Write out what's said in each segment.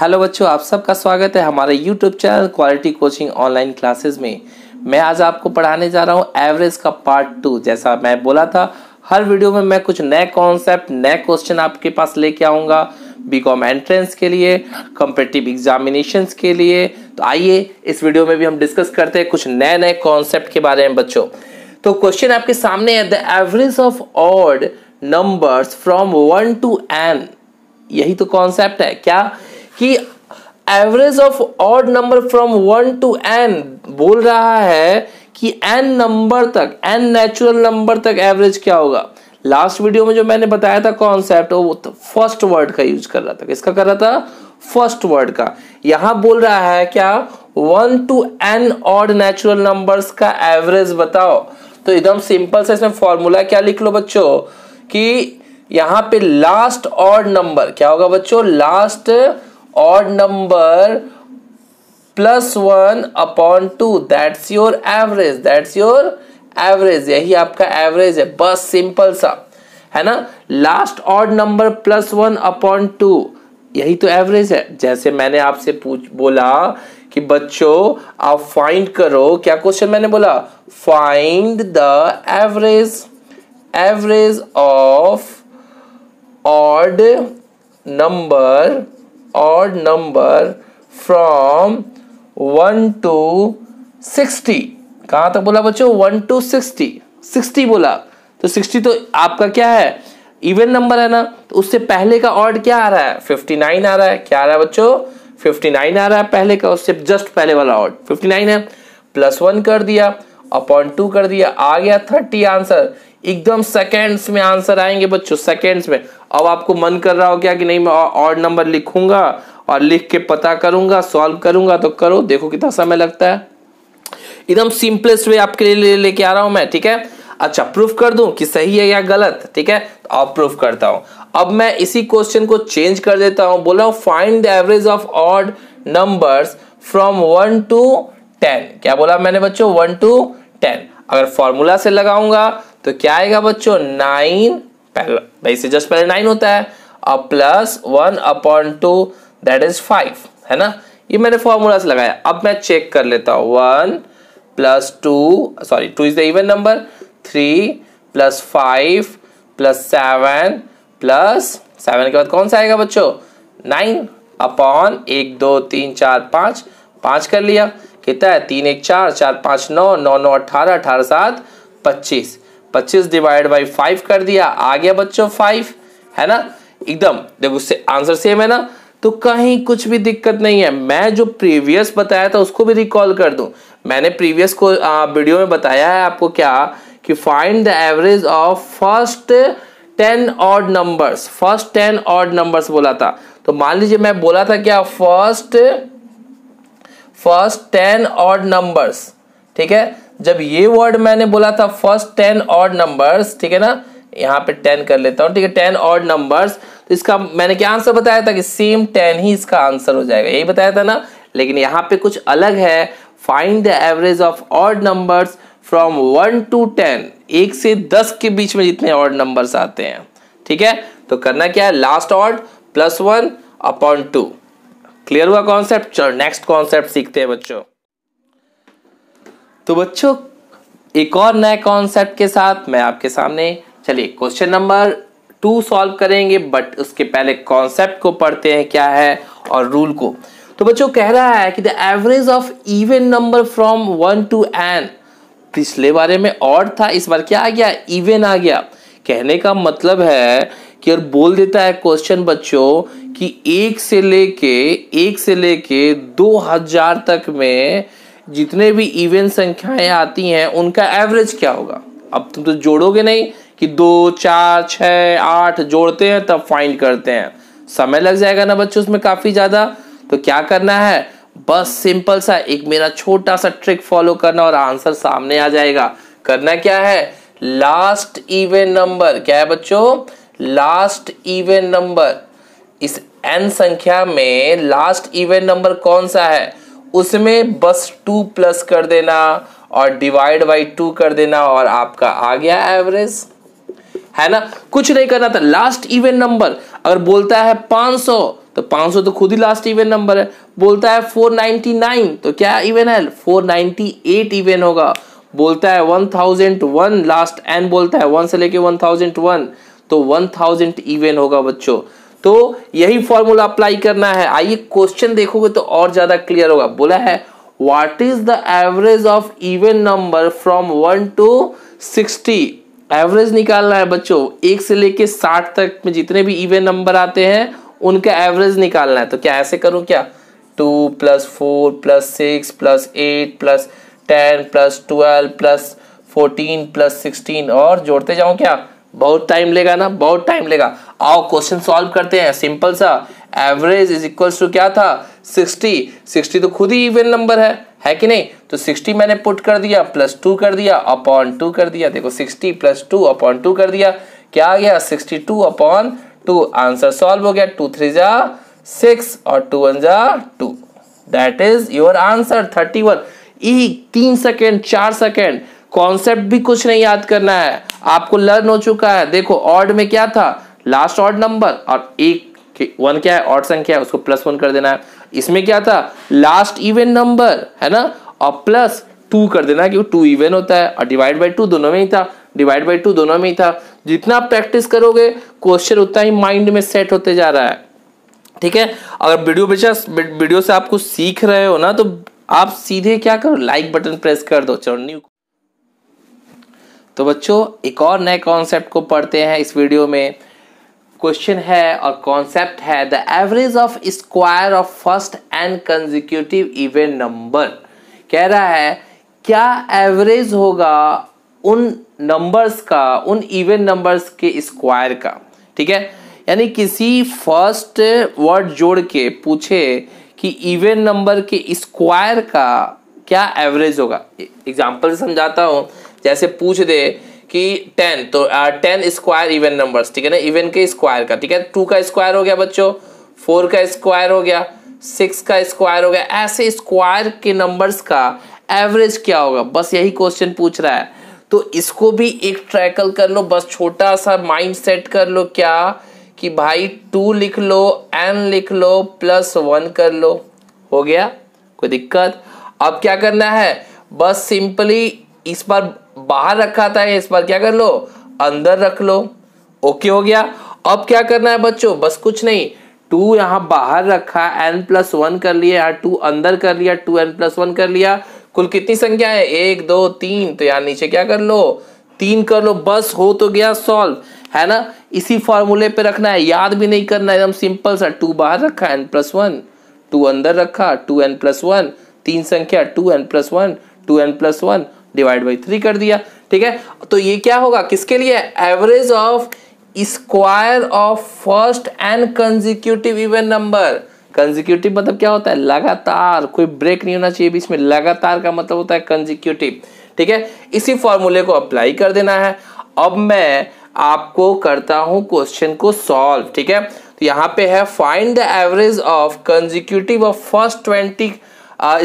hello बच्चों आप सबका स्वागत है हमारे YouTube channel quality coaching online classes में मैं आज आपको पढ़ाने जा रहा हूँ एवरेज का पार्ट टू जैसा मैं बोला था हर वीडियो में मैं कुछ नए कॉन्सेप्ट नए क्वेश्चन आपके पास लेके आऊंगा बी कॉम एंट्रेंस के लिए कॉम्पिटिटिव एग्जामिनेशन के लिए तो आइए इस वीडियो में भी हम डिस्कस करते हैं कुछ नए नए कॉन्सेप्ट के बारे में बच्चों तो क्वेश्चन आपके सामने है the average of odd numbers from one to n यही तो कॉन्सेप्ट है क्या कि average of odd number from one to n बोल रहा है कि एन नंबर तक एन नेचुरल नंबर तक एवरेज क्या होगा लास्ट वीडियो में जो मैंने बताया था कॉन्सेप्ट वो फर्स्ट तो वर्ड का यूज कर रहा था इसका कर रहा था फर्स्ट वर्ड का यहां बोल रहा है क्या one to n odd natural numbers का एवरेज बताओ तो एकदम सिंपल से इसमें फॉर्मूला क्या लिख लो बच्चों कि यहां पे लास्ट ऑड नंबर क्या होगा बच्चों last odd number plus one upon two that's your average that's your average यही आपका एवरेज है बस सिंपल सा है ना last odd number plus one upon two यही तो एवरेज है जैसे मैंने आपसे पूछ बोला कि बच्चों आप फाइंड करो क्या क्वेश्चन मैंने बोला find the average average of odd number odd number from 1 to 60 कहां तक बोला बच्चों 1 to 60 60 बोला तो 60 तो आपका क्या है इवन नंबर है ना तो उससे पहले का ऑर्ड क्या आ रहा है 59 आ रहा है क्या आ रहा है बच्चों 59 आ रहा है पहले का उससे जस्ट पहले वाला ऑर्ड 59 है प्लस वन कर दिया अपॉन टू कर दिया आ गया थर्टी आंसर एकदम सेकेंड्स में आंसर आएंगे बच्चों सेकेंड्स में अब आपको मन कर रहा हो क्या कि नहीं मैं ऑड नंबर लिखूंगा और लिख के पता करूंगा सॉल्व करूंगा तो करो देखो कितना समय लगता है एकदम सिंपलेस्ट वे आपके लिए लेके ले आ रहा हूं मैं ठीक है अच्छा प्रूफ कर दूं कि सही है या गलत ठीक है तो अब प्रूफ करता हूं अब मैं इसी क्वेश्चन को चेंज कर देता हूं बोला हूं find the average of odd numbers from one to ten क्या बोला मैंने बच्चों वन टू टेन अगर फॉर्मूला से लगाऊंगा तो क्या आएगा बच्चों नाइन पहला भाई से जस्ट पहले नाइन होता है और plus one upon two that is five है ना ये मैंने फॉर्मूला से लगाया अब मैं चेक कर लेता हूं one plus two sorry two is the even number three plus five plus seven plus seven के बाद कौन सा आएगा बच्चों नाइन अपॉन एक दो तीन चार पांच पांच कर लिया कितना है तीन एक चार चार पांच नौ नौ नौ अठारह अठारह सात पच्चीस पच्चीस डिवाइड बाई फाइव कर दिया आ गया बच्चों फाइव है ना एकदम देखो उससे आंसर सेम है ना तो कहीं कुछ भी दिक्कत नहीं है मैं जो प्रीवियस बताया था उसको भी रिकॉल कर दूं मैंने प्रीवियस को आ, वीडियो में बताया है आपको क्या कि find the average of first ten odd numbers first ten odd numbers बोला था तो मान लीजिए मैं बोला था क्या first first ten odd numbers ठीक है जब ये वर्ड मैंने बोला था फर्स्ट टेन ऑर्ड नंबर्स ठीक है ना यहाँ पे टेन कर लेता हूँ ठीक है टेन ऑर्ड नंबर्स तो इसका मैंने क्या आंसर बताया था कि सेम टेन ही इसका आंसर हो जाएगा यही बताया था ना लेकिन यहाँ पे कुछ अलग है find the average of odd numbers from one to ten एक से दस के बीच में जितने ऑर्ड नंबर्स आते हैं ठीक है तो करना क्या है last odd plus one upon two clear हुआ कॉन्सेप्ट चलो नेक्स्ट कॉन्सेप्ट सीखते हैं बच्चों तो बच्चों एक और नए कॉन्सेप्ट के साथ मैं आपके सामने चलिए क्वेश्चन नंबर टू सॉल्व करेंगे बट उसके पहले कॉन्सेप्ट को पढ़ते हैं क्या है और रूल को तो बच्चों कह रहा है कि the average of even number from one to n पिछले बारे में और था इस बार क्या आ गया इवन आ गया कहने का मतलब है कि और बोल देता है क्वेश्चन बच्चों कि एक से लेके एक से लेके दो हजार तक में जितने भी इवन संख्याएं आती हैं उनका एवरेज क्या होगा अब तुम तो जोड़ोगे नहीं कि दो चार छ आठ जोड़ते हैं तब फाइंड करते हैं समय लग जाएगा ना बच्चों उसमें काफ़ी ज़्यादा तो क्या करना है बस सिंपल सा एक मेरा छोटा सा ट्रिक फॉलो करना और आंसर सामने आ जाएगा करना क्या है लास्ट इवन नंबर क्या है बच्चों लास्ट इवेंट नंबर इस एन संख्या में लास्ट इवेंट नंबर कौन सा है उसमें बस टू प्लस कर देना और डिवाइड बाई टू कर देना और आपका आ गया एवरेज है ना कुछ नहीं करना था लास्ट इवन नंबर अगर बोलता है 500 तो 500 तो खुद ही लास्ट इवन नंबर है बोलता है 499 तो क्या इवन है 498 इवन होगा बोलता है 1001 लास्ट एन बोलता है 1 से लेके 1001 तो 1000 इवन होगा बच्चों तो यही फॉर्मूला अप्लाई करना है आइए क्वेश्चन देखोगे तो और ज़्यादा क्लियर होगा बोला है what is the average of even number from one to sixty average निकालना है बच्चों एक से लेके साठ तक में जितने भी इवन नंबर आते हैं उनका एवरेज निकालना है तो क्या ऐसे करूं क्या two plus four plus six plus eight plus ten plus twelve plus fourteen plus sixteen और जोड़ते जाऊं क्या बहुत टाइम लेगा ना बहुत टाइम लेगा आओ क्वेश्चन सॉल्व करते हैं सिंपल सा एवरेज इज इक्वल टू क्या था 60 60 तो खुद ही इवन नंबर है है कि नहीं तो 60 मैंने पुट कर दिया प्लस टू कर दिया अपॉन टू कर दिया देखो 60 प्लस टू अपॉन टू कर दिया क्या आ गया 62 two upon two answer solve हो गया टू थ्री जा सिक्स और टू वन जा two that is your answer thirty one ई तीन सेकेंड चार सेकेंड कॉन्सेप्ट भी कुछ नहीं याद करना है आपको लर्न हो चुका है देखो ऑर्ड में क्या था लास्ट ऑर्ड नंबर और एक वन क्या है ऑर्ड संख्या है उसको प्लस वन कर देना है इसमें क्या था लास्ट इवन नंबर है ना और प्लस टू कर देना क्योंकि टू इवन होता है और डिवाइड बाई टू दोनों में ही था डिवाइड बाई टू दोनों में ही था जितना आप प्रैक्टिस करोगे क्वेश्चन उतना ही माइंड में सेट होते जा रहा है ठीक है अगर वीडियो बेचा वीडियो से आप कुछ सीख रहे हो ना तो आप सीधे क्या करो लाइक बटन प्रेस कर दो चलो न्यू तो बच्चों एक और नए कॉन्सेप्ट को पढ़ते हैं इस वीडियो में क्वेश्चन है और कॉन्सेप्ट है the average of square of first and consecutive even number कह रहा है क्या एवरेज होगा उन नंबर्स का उन इवेंट नंबर्स के स्क्वायर का ठीक है यानी किसी फर्स्ट वर्ड जोड़ के पूछे कि इवेंट नंबर के स्क्वायर का क्या एवरेज होगा एग्जाम्पल e-, समझाता हूँ जैसे पूछ दे कि टेन तो टेन स्क्वायर इवन नंबर्स ठीक है ना इवन के स्क्वायर का ठीक है टू का स्क्वायर हो गया बच्चों फोर का स्क्वायर हो गया सिक्स का स्क्वायर हो गया ऐसे स्क्वायर के नंबर्स का एवरेज क्या होगा बस यही क्वेश्चन पूछ रहा है तो इसको भी एक ट्रैकल कर लो बस छोटा सा माइंड सेट कर लो क्या कि भाई टू लिख लो एन लिख लो प्लस वन कर लो हो गया कोई दिक्कत अब क्या करना है बस सिंपली इस बार बाहर रखा था इस बार क्या कर लो अंदर रख लो ओके हो गया अब क्या करना है बच्चों बस कुछ नहीं टू यहाँ बाहर रखा एन प्लस वन कर लिया यहाँ टू अंदर कर लिया टू एन प्लस वन कर लिया कुल कितनी संख्या है एक दो तीन तो यहाँ नीचे क्या कर लो तीन कर लो बस हो तो गया सॉल्व है ना इसी फॉर्मूले पे रखना है याद भी नहीं करना एकदम सिंपल सा टू बाहर रखा एन प्लस वन टू अंदर रखा टू एन प्लस वन तीन संख्या two N plus one to N plus one divide by three कर दिया ठीक है तो ये क्या होगा किसके लिए average of square of first and consecutive even number consecutive मतलब क्या होता है लगातार कोई ब्रेक नहीं होना चाहिए बीच में लगातार का मतलब होता है कंजिक्यूटिव ठीक है इसी फॉर्मूले को अप्लाई कर देना है अब मैं आपको करता हूं क्वेश्चन को सॉल्व ठीक है तो यहां पे है find the average of consecutive of first twenty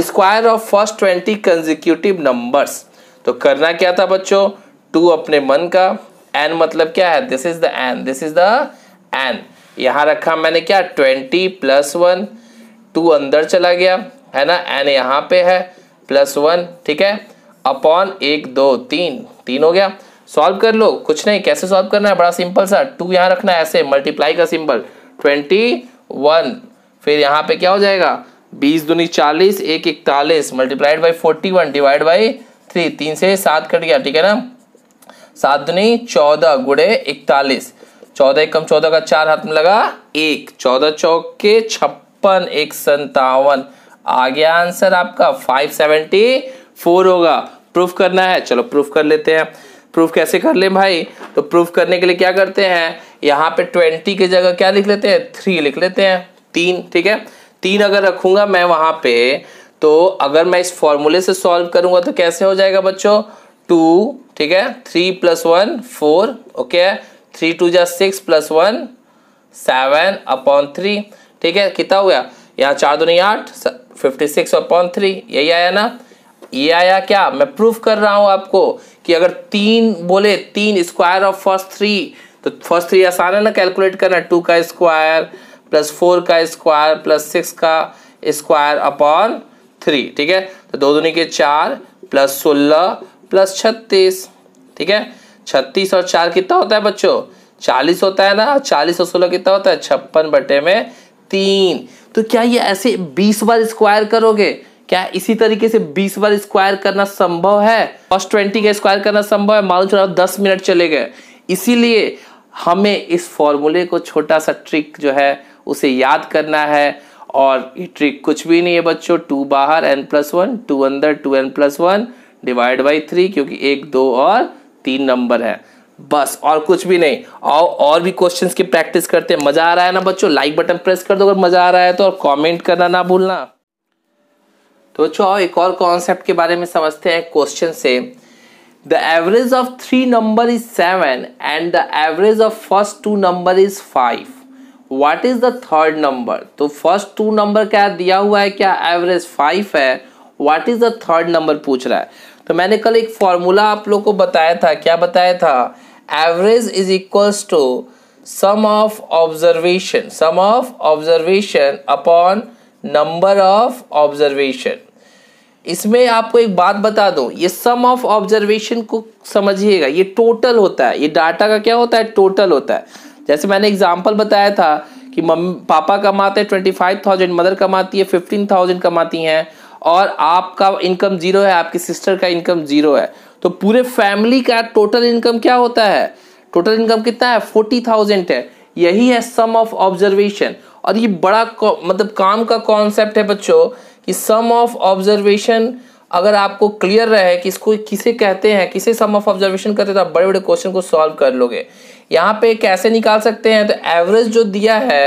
square of first twenty consecutive numbers तो करना क्या था बच्चों टू अपने मन का एन मतलब क्या है this is the N this is the N यहां रखा मैंने क्या ट्वेंटी प्लस वन टू अंदर चला गया है ना एन यहाँ पे है प्लस वन ठीक है अपॉन एक दो तीन तीन हो गया सॉल्व कर लो कुछ नहीं कैसे सॉल्व करना है बड़ा सिंपल सा टू यहाँ रखना है ऐसे मल्टीप्लाई का सिंपल ट्वेंटी वन फिर यहाँ पे क्या हो जाएगा बीस दूनी चालीस एक इकतालीस multiplied by forty one divide by three तीन से सात कट गया ठीक है ना सात दुनी चौदह गुड़े इकतालीस चौदह एक कम चौदह का चार हाथ में लगा एक चौदह चौके छप्पन एक संतावन आ गया आंसर आपका फाइव सेवेंटी फोर होगा प्रूफ करना है चलो प्रूफ कर लेते हैं प्रूफ कैसे कर ले भाई तो प्रूफ करने के लिए क्या करते हैं यहाँ पे ट्वेंटी की जगह क्या लिख लेते हैं थ्री लिख लेते हैं तीन ठीक है तीन अगर रखूंगा मैं वहां पे तो अगर मैं इस फॉर्मूले से सॉल्व करूंगा तो कैसे हो जाएगा बच्चों टू ठीक है three plus one four okay three two जा six plus one seven upon three ठीक है कितना हो गया यहाँ चार दो नहीं आठ फिफ्टी सिक्स अपॉन थ्री यही आया ना ये आया क्या मैं प्रूफ कर रहा हूँ आपको कि अगर तीन बोले तीन स्क्वायर ऑफ फर्स्ट थ्री तो फर्स्ट थ्री आसान है ना कैलकुलेट करना टू का स्क्वायर प्लस फोर का स्क्वायर प्लस सिक्स का स्क्वायर अपॉन थ्री ठीक है तो दो दूनी के चार प्लस सोलह प्लस छत्तीस ठीक है छत्तीस और चार कितना होता है बच्चों चालीस होता है ना चालीस और सोलह कितना होता है छप्पन बटे में तीन तो क्या ये ऐसे बीस बार स्क्वायर करोगे क्या इसी तरीके से बीस बार स्क्वायर करना संभव है फर्स्ट ट्वेंटी का स्क्वायर करना संभव है मालूम चलाओ दस मिनट चले गए इसीलिए हमें इस फॉर्मूले को छोटा सा ट्रिक जो है उसे याद करना है और ये ट्रिक कुछ भी नहीं है बच्चों टू बाहर एन प्लस वन टू अंदर two N plus one divide by three क्योंकि एक दो और तीन नंबर है बस और कुछ भी नहीं आओ और भी क्वेश्चंस की प्रैक्टिस करते हैं मज़ा आ रहा है ना बच्चों लाइक बटन प्रेस कर दो अगर मज़ा आ रहा है तो और कमेंट करना ना भूलना तो बच्चों आओ एक और कॉन्सेप्ट के बारे में समझते हैं क्वेश्चन से the average of three number is seven and the average of first two number is five what is the third number तो फर्स्ट टू नंबर क्या दिया हुआ है क्या एवरेज फाइव है what is the third number पूछ रहा है तो मैंने कल एक फॉर्मूला आप लोग को बताया था क्या बताया था average is equals to sum of observation sum of observation upon number of observation इसमें आपको एक बात बता दूं ये सम ऑफ ऑब्जर्वेशन को समझिएगा ये टोटल होता है ये डाटा का क्या होता है टोटल होता है जैसे मैंने एग्जाम्पल बताया था कि मम पापा कमाते हैं ट्वेंटी फाइव थाउजेंड मदर कमाती है फिफ्टीन थाउजेंड कमाती हैं और आपका इनकम जीरो है आपकी सिस्टर का इनकम जीरो है तो पूरे फैमिली का टोटल इनकम क्या होता है टोटल इनकम कितना है फोर्टी थाउजेंड है यही है सम ऑफ ऑब्जर्वेशन और ये बड़ा मतलब काम का कॉन्सेप्ट है बच्चों कि सम ऑफ ऑब्जर्वेशन अगर आपको क्लियर रहे कि इसको किसे कहते हैं किसे सम ऑफ ऑब्जर्वेशन कहते हैं तो आप बड़े बड़े क्वेश्चन को सॉल्व कर लोगे यहाँ पे कैसे निकाल सकते हैं तो एवरेज जो दिया है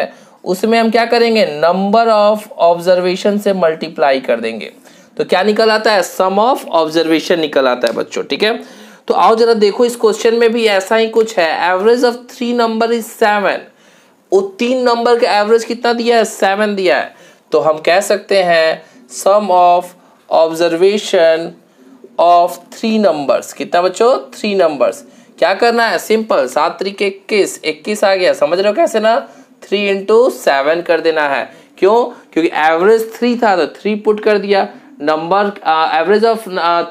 उसमें हम क्या करेंगे नंबर ऑफ ऑब्जर्वेशन से मल्टीप्लाई कर देंगे तो क्या निकल आता है सम ऑफ ऑब्जर्वेशन निकल आता है बच्चों ठीक है तो आओ जरा देखो इस क्वेश्चन में भी ऐसा ही कुछ है average of three number is seven वो तीन नंबर का एवरेज कितना दिया है सेवन दिया है तो हम कह सकते हैं sum of observation of three numbers कितना बच्चों थ्री नंबर्स क्या करना है सिंपल सात तरीके इक्कीस इक्कीस आ गया समझ रहे हो कैसे ना थ्री इंटू सेवन कर देना है क्यों क्योंकि एवरेज थ्री था तो थ्री पुट कर दिया number average of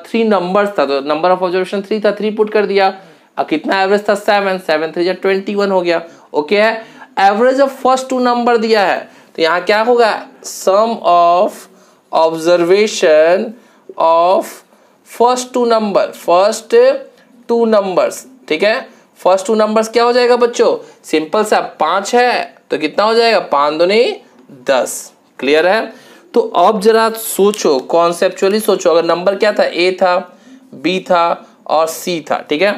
three numbers था तो नंबर ऑफ ऑब्जर्वेशन थ्री था थ्री पुट कर दिया uh, कितना एवरेज था सेवन सेवन थ्री या ट्वेंटी वन हो गया ओके है average of first two number दिया है तो यहाँ क्या होगा sum of observation of first two number first two numbers ठीक है फर्स्ट टू नंबर्स क्या हो जाएगा बच्चों सिंपल सा पांच है तो कितना हो जाएगा पाँच दोनी दस क्लियर है तो अब जरा सोचो कॉन्सेप्चुअली सोचो अगर नंबर क्या था ए था बी था और सी था ठीक है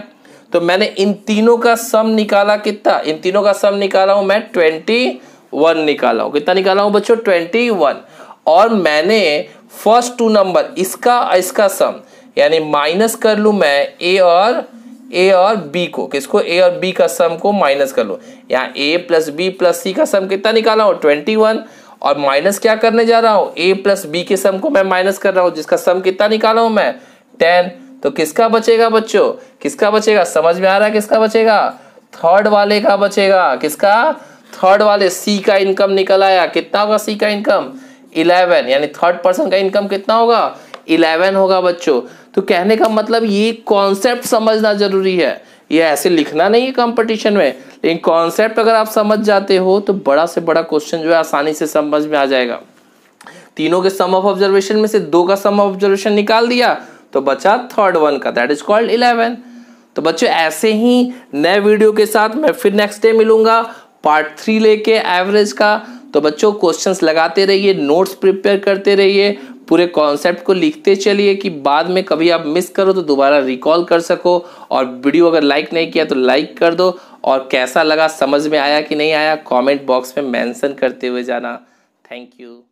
तो मैंने इन तीनों का सम निकाला कितना इन तीनों का सम निकाला हूं मैं ट्वेंटी वन निकाला हूं कितना निकाला हूँ बच्चों ट्वेंटी वन और मैंने फर्स्ट टू नंबर इसका इसका सम यानी माइनस कर लूँ मैं ए और ए और बी को किसको ए और बी का सम को माइनस कर लो यहाँ A plus B plus C का सम कितना निकाला हूँ ट्वेंटी वन और माइनस क्या करने जा रहा हूँ ए प्लस बी के सम को मैं माइनस कर रहा हूँ जिसका सम कितना निकाला हूँ मैं टेन तो किसका बचेगा बच्चों किसका बचेगा समझ में आ रहा है किसका बचेगा थर्ड वाले का बचेगा किसका थर्ड वाले सी का इनकम निकल आया कितना होगा सी का इनकम इलेवन यानी थर्ड पर्सन का इनकम कितना होगा इलेवन होगा बच्चों तो कहने का मतलब ये कॉन्सेप्ट समझना जरूरी है ये ऐसे लिखना नहीं है कंपटीशन में लेकिन कॉन्सेप्ट अगर आप समझ जाते हो तो बड़ा से बड़ा क्वेश्चन जो है आसानी से समझ में आ जाएगा तीनों के सम ऑफ ऑब्जर्वेशन में से दो का सम ऑफ ऑब्जर्वेशन निकाल दिया तो बचा थर्ड वन का दैट इज कॉल्ड इलेवन तो बच्चों ऐसे ही नए वीडियो के साथ मैं फिर नेक्स्ट डे मिलूंगा पार्ट थ्री लेके एवरेज का तो बच्चों क्वेश्चंस लगाते रहिए नोट्स प्रिपेयर करते रहिए पूरे कॉन्सेप्ट को लिखते चलिए कि बाद में कभी आप मिस करो तो दोबारा रिकॉल कर सको और वीडियो अगर लाइक नहीं किया तो लाइक कर दो और कैसा लगा समझ में आया कि नहीं आया कमेंट बॉक्स में मेंशन करते हुए जाना थैंक यू